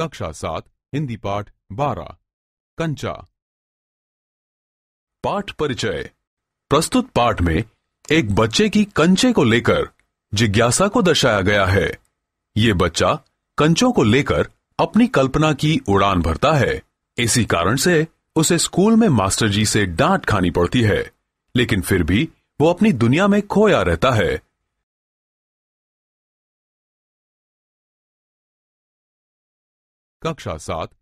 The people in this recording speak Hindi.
कक्षा सात हिंदी पाठ बारह कंचा पाठ परिचय प्रस्तुत पाठ में एक बच्चे की कंचे को लेकर जिज्ञासा को दर्शाया गया है ये बच्चा कंचों को लेकर अपनी कल्पना की उड़ान भरता है इसी कारण से उसे स्कूल में मास्टर जी से डांट खानी पड़ती है लेकिन फिर भी वो अपनी दुनिया में खोया रहता है कक्षा सात